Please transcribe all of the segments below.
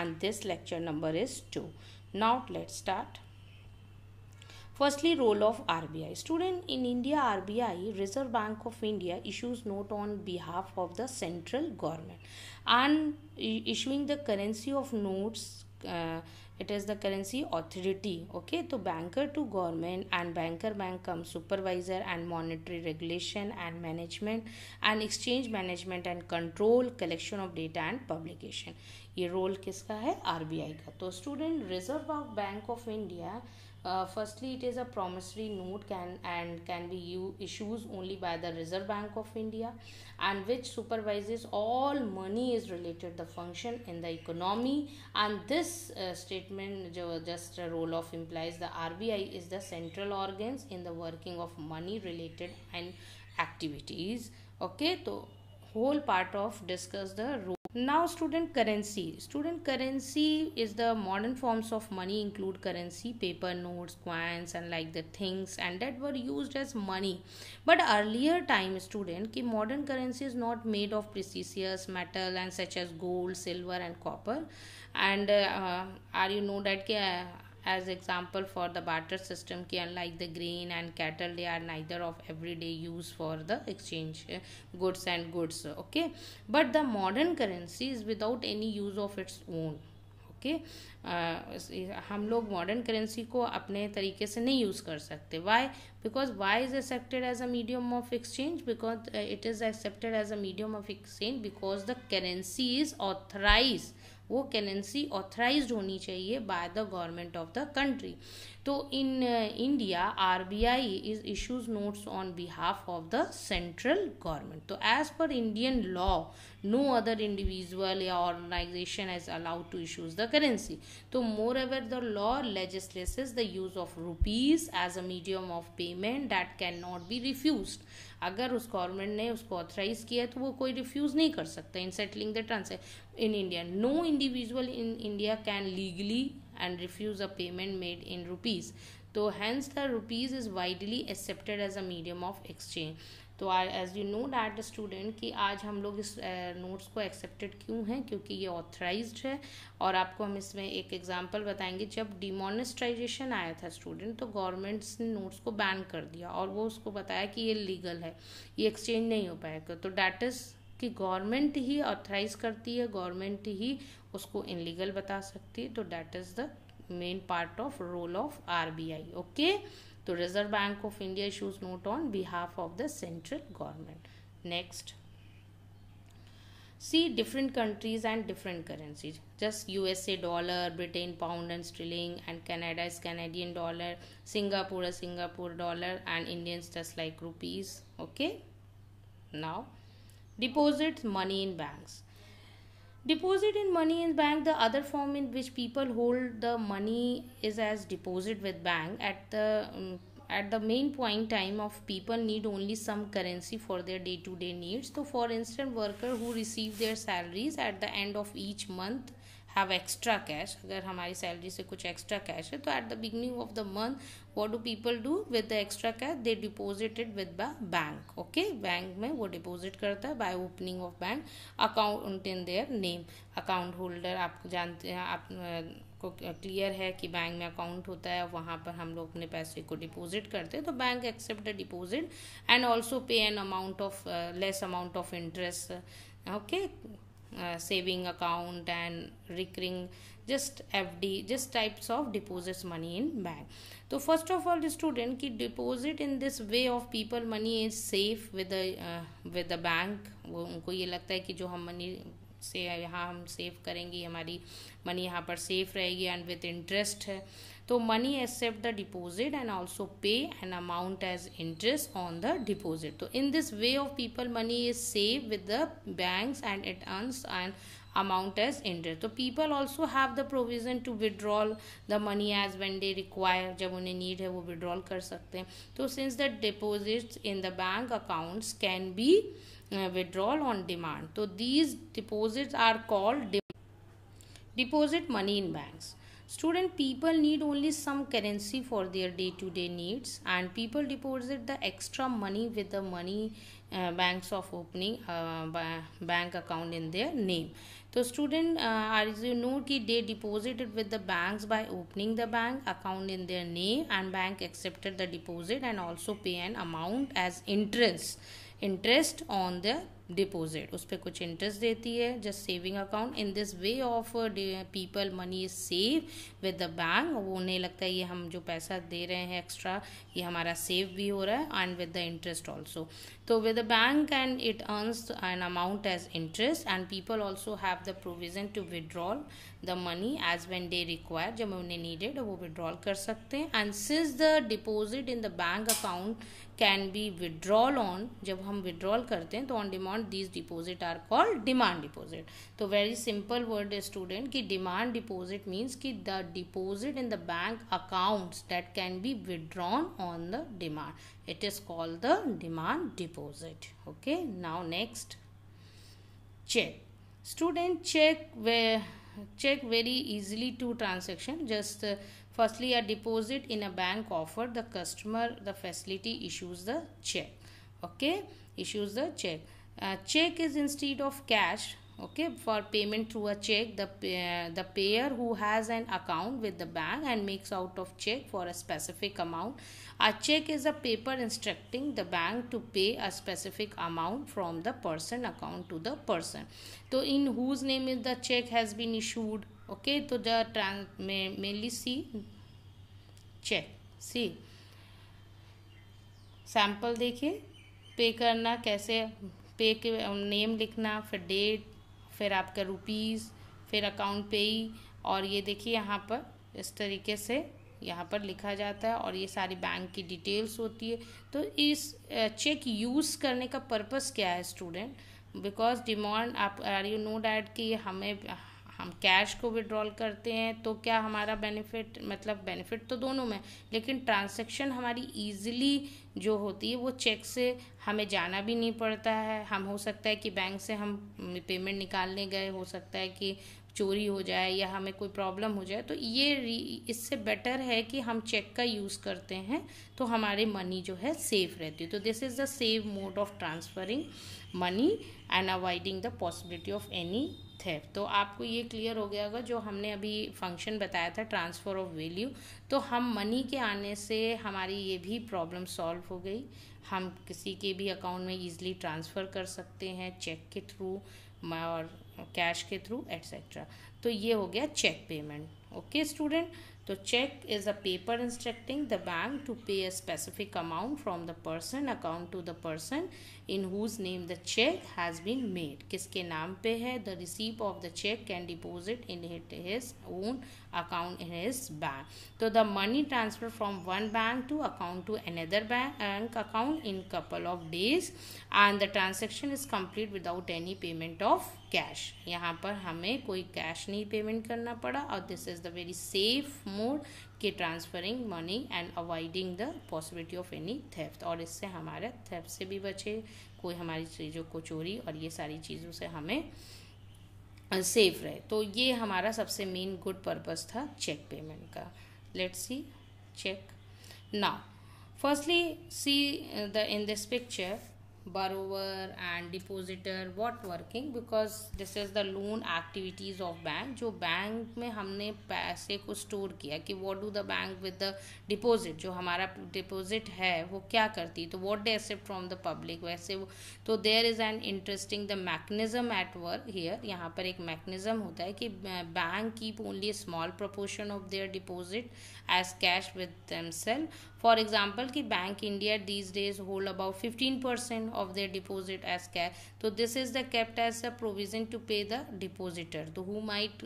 and this lecture number is 2. Now let's start. Firstly, role of RBI. Student in India, RBI, Reserve Bank of India, issues note on behalf of the central government and issuing the currency of notes. Uh, it is the currency authority okay so banker to government and banker bank comes supervisor and monetary regulation and management and exchange management and control collection of data and publication ये role किसका है RBI का तो student Reserve bank of India firstly it is a promissory note can and can be you issues only by the Reserve bank of India and which supervise all money is related the function in the economy and this statement जो just role of implies the R B I is the central organs in the working of money related and activities okay तो whole part of discuss the role now student currency student currency is the modern forms of money include currency paper notes coins and like the things and that were used as money but earlier time student ki modern currency is not made of precious metal and such as gold silver and copper and uh, are you know that ki, uh, as example for the barter system ki unlike the grain and cattle they are neither of everyday use for the exchange goods and goods okay but the modern currency is without any use of its own okay? uh, हम लोग modern currency को अपने तरीके से नहीं use कर सकते Y because Y is accepted as a medium of exchange because it is accepted as a medium of exchange because the currency is authorise वो करेंसी ऑथराइज होनी चाहिए by the government of the country तो in India R B I is issues notes on behalf of the central government तो as per Indian law no other individual या organisation is allowed to issues the currency तो more ever the law legislates the use of rupees as a medium of payment that can not be refuse अगर उस government ने उसको authorise किया तो वो कोई रिफ्यूज नहीं कर सकता in settling the transaction in India no individual in India can legally and refuse a payment made in rupees तो hence the rupees is widely accepted as a medium of exchange तो as you know that student कि आज हम लोग इस notes को accepted क्यों हैं क्योंकि ये ऑथराइज है और आपको हम इसमें एक एग्जाम्पल बताएंगे जब डिमोनिस्ट्राइजेशन आया था स्टूडेंट तो गवर्नमेंट्स ने नोट्स को बैन कर दिया और वो उसको बताया कि ये लीगल है ये एक्सचेंज नहीं हो पाएगा तो डैट इज़ कि गवर्नमेंट ही ऑथराइज करती है गवर्नमेंट ही उसको इनलीगल बता सकती है तो that is the main part of role of RBI okay तो reserve bank of India issues note on behalf of the central government next see different countries and different currencies just U S A dollar Britain pound and sterling and Canada is Canadian dollar Singapore Singapore dollar and Indians just like rupees okay now deposits money in banks deposit in money in bank the other form in which people hold the money is as deposit with bank at the um, at the main point time of people need only some currency for their day to day needs so for instance worker who receive their salaries at the end of each month have extra cash अगर हमारी salary से कुछ extra cash है तो at the beginning of the month what do people do with the extra cash they deposited with the bank okay bank में वो deposit करता है by opening of bank account in their name account holder आप जानते हैं आप को clear है कि बैंक में अकाउंट होता है वहाँ पर हम लोग अपने पैसे को डिपॉजिट करते हैं तो bank accept the deposit and also pay an amount of less amount of interest okay saving account and recurring just F D just types of deposit money in bank तो फर्स्ट ऑफ ऑल स्टूडेंट की deposit in this way of people money is safe with with the bank वो उनको ये लगता है कि जो हम मनी से यहाँ हम सेव करेंगे हमारी मनी यहाँ पर सेफ रहेगी एंड विथ इंटरेस्ट है तो money accept the deposit and also pay an amount as interest on the deposit तो in this way of people money is save with the banks and it earns and amount as interest So people also have the provision to withdraw the money as when they require जब उन्हें need है वो withdraw कर सकते since the deposits in the bank accounts can be uh, withdrawal on demand so these deposits are called de deposit money in banks Student people need only some currency for their day to day needs and people deposit the extra money with the money uh, banks of opening uh, bank account in their name so student uh, as you know that they deposited with the banks by opening the bank account in their name and bank accepted the deposit and also pay an amount as interest interest on the deposit उस पर कुछ interest देती है just saving account in this way of people money is save with the bank वो उन्हें लगता है ये हम जो पैसा दे रहे हैं एक्स्ट्रा ये हमारा सेव भी हो रहा है and with the interest also तो with the bank and it earns an amount as interest and people also have the provision to withdrawal the money as when they require जब उन्हें needed वो withdrawal कर सकते हैं and since the deposit in the bank account can be withdrawal on जब हम withdrawal करते हैं तो on demand these deposit are called demand deposit तो वेरी सिंपल वर्ड है स्टूडेंट कि डिमांड डिपॉजिट मीन्स कि the deposit in the bank accounts that can be withdrawn on the demand it is called the demand deposit okay now next cheque student cheque way cheque very easily to transaction just Firstly, a deposit in a bank offer the customer, the facility issues the check. Okay, issues the check. Uh, check is instead of cash. Okay, for payment through a check, the uh, the payer who has an account with the bank and makes out of check for a specific amount. A check is a paper instructing the bank to pay a specific amount from the person account to the person. So, in whose name is the check has been issued? Okay तो the trans mainly see check see sample देखिए pay करना कैसे पे के name लिखना फिर date फिर आपका रुपीज़ फिर अकाउंट पे ही और ये देखिए यहाँ पर इस तरीके से यहाँ पर लिखा जाता है और ये सारी बैंक की डिटेल्स होती है तो इस चेक यूज़ करने का पर्पस क्या है स्टूडेंट बिकॉज डिमांड आप आर यू नो डैट कि हमें हम कैश को विड्रॉल करते हैं तो क्या हमारा बेनिफिट मतलब बेनिफिट तो दोनों में लेकिन ट्रांसैक्शन हमारी ईजिली जो होती है वो चेक से हमें जाना भी नहीं पड़ता है हम हो सकता है कि बैंक से हम पेमेंट निकालने गए हो सकता है कि चोरी हो जाए या हमें कोई प्रॉब्लम हो जाए तो ये इससे बेटर है कि हम चेक का यूज़ करते हैं तो हमारे मनी जो है सेफ रहती है तो this is the safe mode of transferring money and avoiding the possibility of any थे तो आपको ये क्लियर हो गया होगा जो हमने अभी फंक्शन बताया था ट्रांसफ़र ऑफ वैल्यू तो हम मनी के आने से हमारी ये भी प्रॉब्लम सॉल्व हो गई हम किसी के भी अकाउंट में ईजिली ट्रांसफ़र कर सकते हैं चेक के थ्रू और कैश के थ्रू एट्सेट्रा तो ये हो गया चेक पेमेंट ओके स्टूडेंट तो cheque is a paper instructing the bank to pay a specific amount from the person account to the person in whose name the cheque has been made किसके नाम पे है the recipient of the cheque can deposit in his own account in his bank तो the money transfer from one bank to account to another bank account in couple of days and the transaction is complete without any payment of cash यहाँ पर हमें कोई cash नहीं payment करना पड़ा और this is the very safe mode के transferring money and avoiding the possibility of any theft और इससे हमारा थेफ्ट से भी बचे कोई हमारी चीज़ों को चोरी और ये सारी चीज़ों से हमें सेफ रहे तो ये हमारा सबसे मेन गुड पर्पस था चेक पेमेंट का let's see cheque now firstly see the in this picture borrower and depositor what working because this is the loan activities of bank जो bank में हमने पैसे को store किया कि what do the bank with the deposit जो हमारा deposit है वो क्या करती तो what they accept from the public वैसे वो तो there is an interesting the mechanism at work here यहाँ पर एक mechanism होता है कि bank keep only a small proportion of their deposit as cash with themselves for example कि bank India these days hold about fifteen percent of the deposit as cash तो this is the kept as a provision to pay the depositor तो who might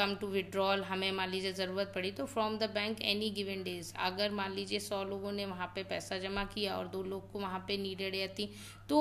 come to withdrawal हमें मान लीजिए जरूरत पड़ी तो from the bank any given days अगर मान लीजिए सौ लोगों ने वहाँ पे पैसा जमा किया और दो लोग को वहाँ पर नीडेड या तीन तो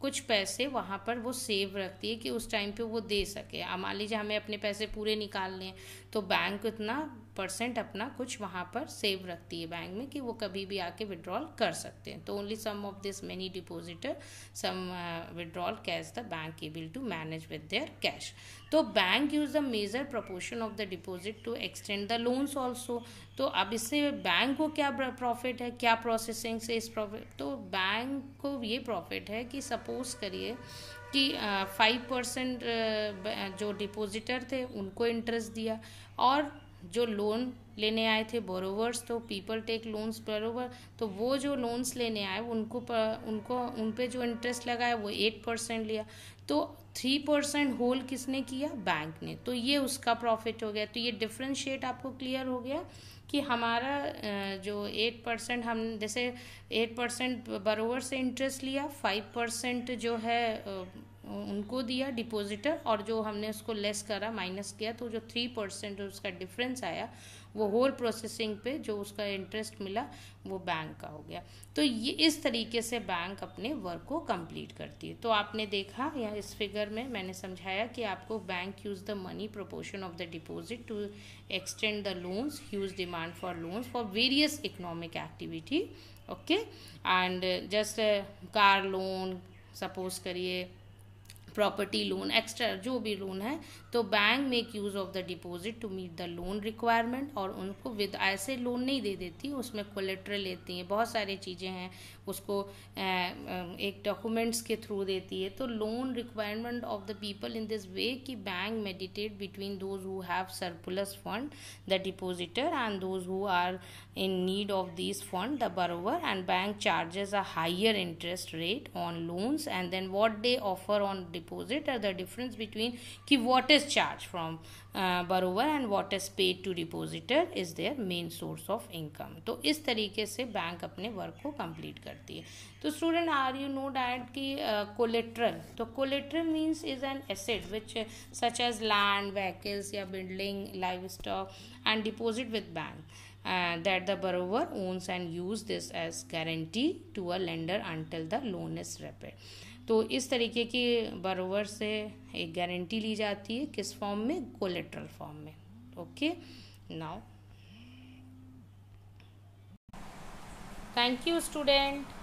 कुछ पैसे वहाँ पर वो सेव रखती है कि उस टाइम पे वो दे सके मान लीजिए हमें अपने पैसे पूरे निकालने हैं तो बैंक इतना परसेंट अपना कुछ वहाँ पर सेव रखती है बैंक में कि वो कभी भी आके विड्रॉल कर सकते हैं तो only some of this many depositor some withdrawal cash the bank able to manage with their cash तो bank use the major proportion of the deposit to extend the loans also तो अब इससे bank को क्या profit है क्या processing से इस प्रॉफिट तो बैंक को ये प्रॉफिट है कि सपोज करिए कि फाइव परसेंट जो डिपॉजिटर थे उनको इंटरेस्ट दिया और जो लोन लेने आए थे बोरोवर्स तो पीपल टेक लोन्स बरोवर तो वो जो लोन्स लेने आए उनको पर, उनको उन पर जो इंटरेस्ट लगा है वो एट परसेंट लिया तो थ्री परसेंट होल किसने किया बैंक ने तो ये उसका प्रॉफिट हो गया तो ये डिफ्रेंशिएट आपको क्लियर हो गया कि हमारा जो एट परसेंट हम जैसे एट परसेंट बरोवर से इंटरेस्ट लिया फाइव परसेंट जो है उनको दिया डिपॉजिटर और जो हमने उसको लेस करा माइनस किया तो जो थ्री परसेंट उसका डिफरेंस आया वो होल प्रोसेसिंग पे जो उसका इंटरेस्ट मिला वो बैंक का हो गया तो ये इस तरीके से बैंक अपने वर्क को कंप्लीट करती है तो आपने देखा या इस फिगर में मैंने समझाया कि आपको bank use the money proportion of the deposit to extend the loans huge demand for loans for various economic activity okay and just car loan suppose करिए प्रॉपर्टी लोन एक्स्ट्रा जो भी लोन है तो bank make use of the deposit to meet the loan requirement और उनको with ऐसे loan नहीं दे देती उसमें कोलेट्रल लेती हैं बहुत सारी चीज़ें हैं उसको एक डॉक्यूमेंट्स के थ्रू देती है तो loan requirement of the people in this way कि bank meditate between those who have surplus fund the depositor and those who are in need of this fund the borrower and bank charges a higher interest rate on loans and then what they offer on deposit are the difference between कि what is discharge from uh, borrower and what is paid to depositor is their main source of income तो इस तरीके से bank अपने work को complete करती है तो student are you know that कि कोलेट्रल तो collateral means is an asset which such as land vehicles या building life stock and deposit with bank Uh, that the borrower owns and use this as guarantee to a lender until the loan is repaid तो इस तरीके की बरोवर से एक guarantee ली जाती है किस फॉर्म में कोलेट्रल फॉर्म में okay now thank you student